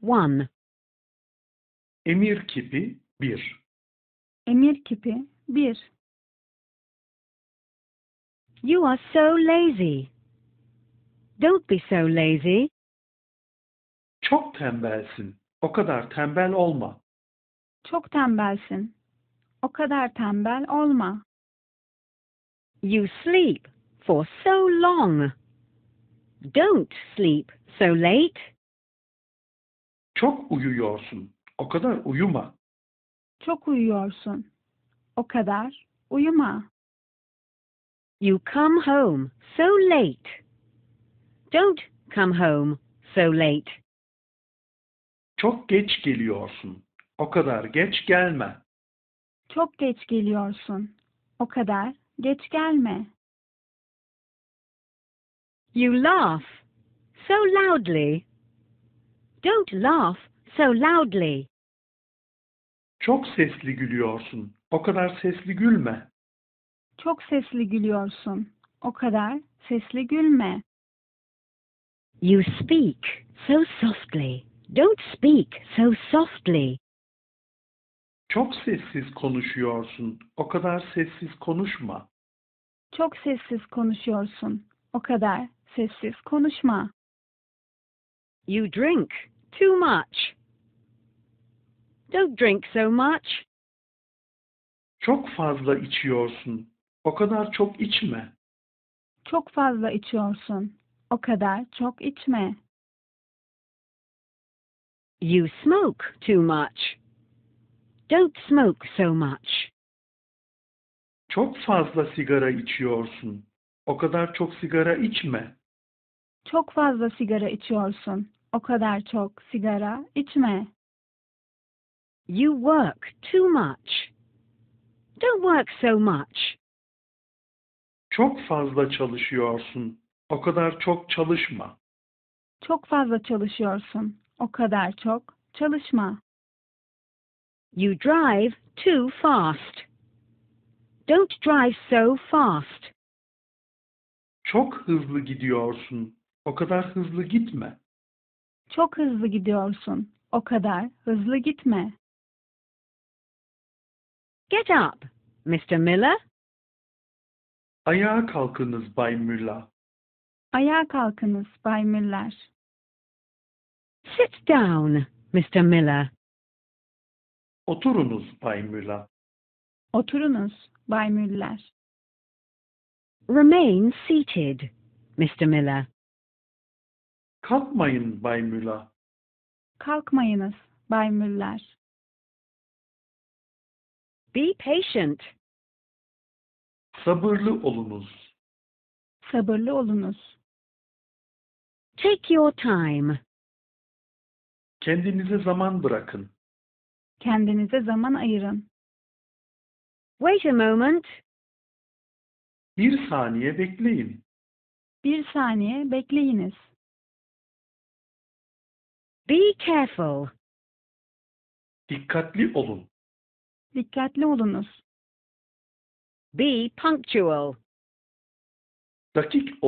one. Emir kipi 1. Emir kipi 1. You are so lazy. Don't be so lazy. Çok tembelsin. O kadar tembel olma. Çok tembelsin. O kadar tembel olma. You sleep for so long. Don't sleep so late. Çok uyuyorsun. O kadar uyuma. Çok uyuyorsun. O kadar uyuma. You come home so late. Don't come home so late. Çok geç geliyorsun. O kadar geç gelme. Çok geç geliyorsun. O kadar geç gelme. You laugh so loudly. Don't laugh so loudly. Çok sesli gülüyorsun. O kadar sesli gülme. Çok sesli gülüyorsun. O kadar sesli gülme. You speak so softly. Don't speak so softly. Çok sessiz konuşuyorsun. O kadar sessiz konuşma. Çok sessiz konuşuyorsun. O kadar sessiz konuşma. You drink too much. Don't drink so much. Çok fazla içiyorsun. O kadar çok içme. Çok fazla içiyorsun. O kadar çok içme. You smoke too much. Don't smoke so much. Çok fazla sigara içiyorsun. O kadar çok sigara içme. Çok fazla sigara içiyorsun. O kadar çok sigara içme. You work too much. Don't work so much. Çok fazla çalışıyorsun. O kadar çok çalışma. Çok fazla çalışıyorsun. O kadar çok çalışma. You drive too fast. Don't drive so fast. Çok hızlı gidiyorsun. O kadar hızlı gitme. Çok hızlı gidiyorsun. O kadar hızlı gitme. Get up, Mr. Miller. Ayağa kalkınız Bay Müller. Ayağa kalkınız Bay Müller. Sit down, Mr. Miller. Oturunuz Bay Müller. Oturunuz Bay Müller. Remain seated, Mr. Miller. Kalkmayın Bay Müller. Kalkmayınız Bay Müller. Be patient. Sabırlı olunuz. Sabırlı olunuz. Take your time. Kendinize zaman bırakın. Kendinize zaman ayırın. Wait a moment. Bir saniye bekleyin. Bir saniye bekleyiniz. Be careful. Dikkatli olun. Dikkatli olunuz. Be punctual. Dakik ol.